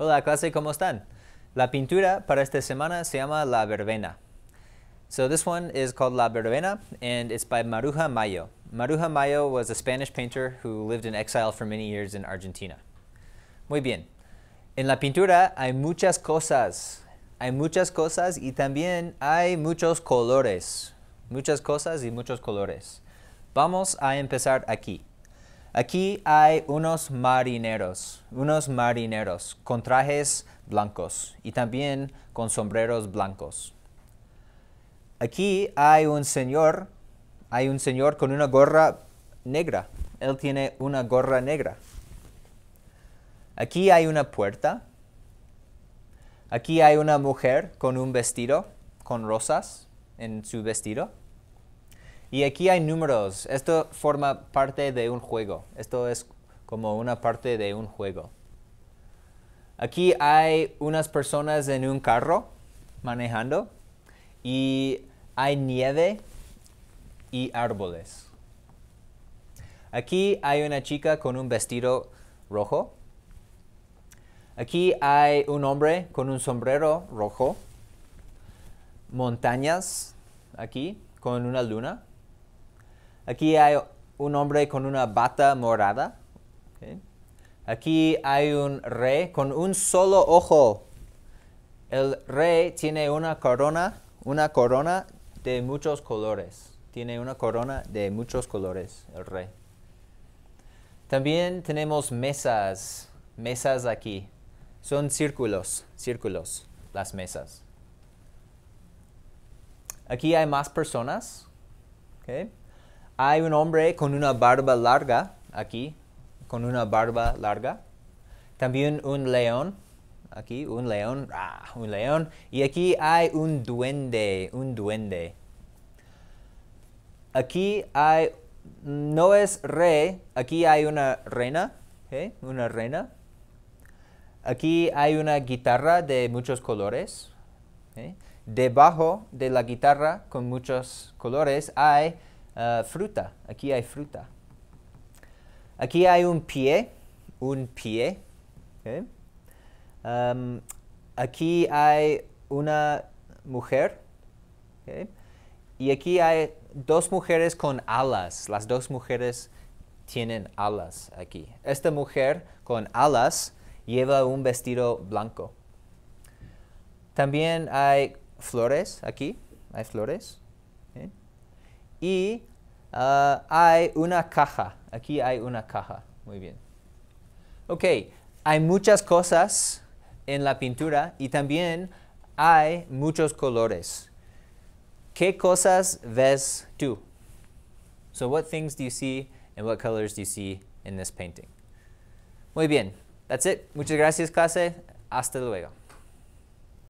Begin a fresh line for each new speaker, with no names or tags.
Hola clase, ¿cómo están? La pintura para esta semana se llama La Verbena. So this one is called La Verbena and it's by Maruja Mayo. Maruja Mayo was a Spanish painter who lived in exile for many years in Argentina. Muy bien. En la pintura hay muchas cosas. Hay muchas cosas y también hay muchos colores. Muchas cosas y muchos colores. Vamos a empezar aquí. Aquí hay unos marineros, unos marineros con trajes blancos y también con sombreros blancos. Aquí hay un señor, hay un señor con una gorra negra. Él tiene una gorra negra. Aquí hay una puerta. Aquí hay una mujer con un vestido, con rosas en su vestido. Y aquí hay números. Esto forma parte de un juego. Esto es como una parte de un juego. Aquí hay unas personas en un carro manejando y hay nieve y árboles. Aquí hay una chica con un vestido rojo. Aquí hay un hombre con un sombrero rojo. Montañas aquí con una luna. Aquí hay un hombre con una bata morada. Aquí hay un rey con un solo ojo. El rey tiene una corona, una corona de muchos colores. Tiene una corona de muchos colores, el rey. También tenemos mesas, mesas aquí. Son círculos, círculos, las mesas. Aquí hay más personas. Hay un hombre con una barba larga aquí, con una barba larga. También un león, aquí un león, ah, un león. Y aquí hay un duende, un duende. Aquí hay, no es re, aquí hay una reina, ¿eh? una reina. Aquí hay una guitarra de muchos colores. ¿eh? Debajo de la guitarra con muchos colores hay Ah, fruta, aquí hay fruta. Aquí hay un pie, un pie. aquí hay una mujer. Y aquí hay dos mujeres con alas. Las dos mujeres tienen alas aquí. Esta mujer con alas lleva un vestido blanco. También hay flores aquí, hay flores. Y Ah, hay una caja. Aquí hay una caja. Muy bien. Ok, hay muchas cosas en la pintura y también hay muchos colores. ¿Qué cosas ves tú? So what things do you see and what colors do you see in this painting? Muy bien. That's it. Muchas gracias, clase. Hasta luego.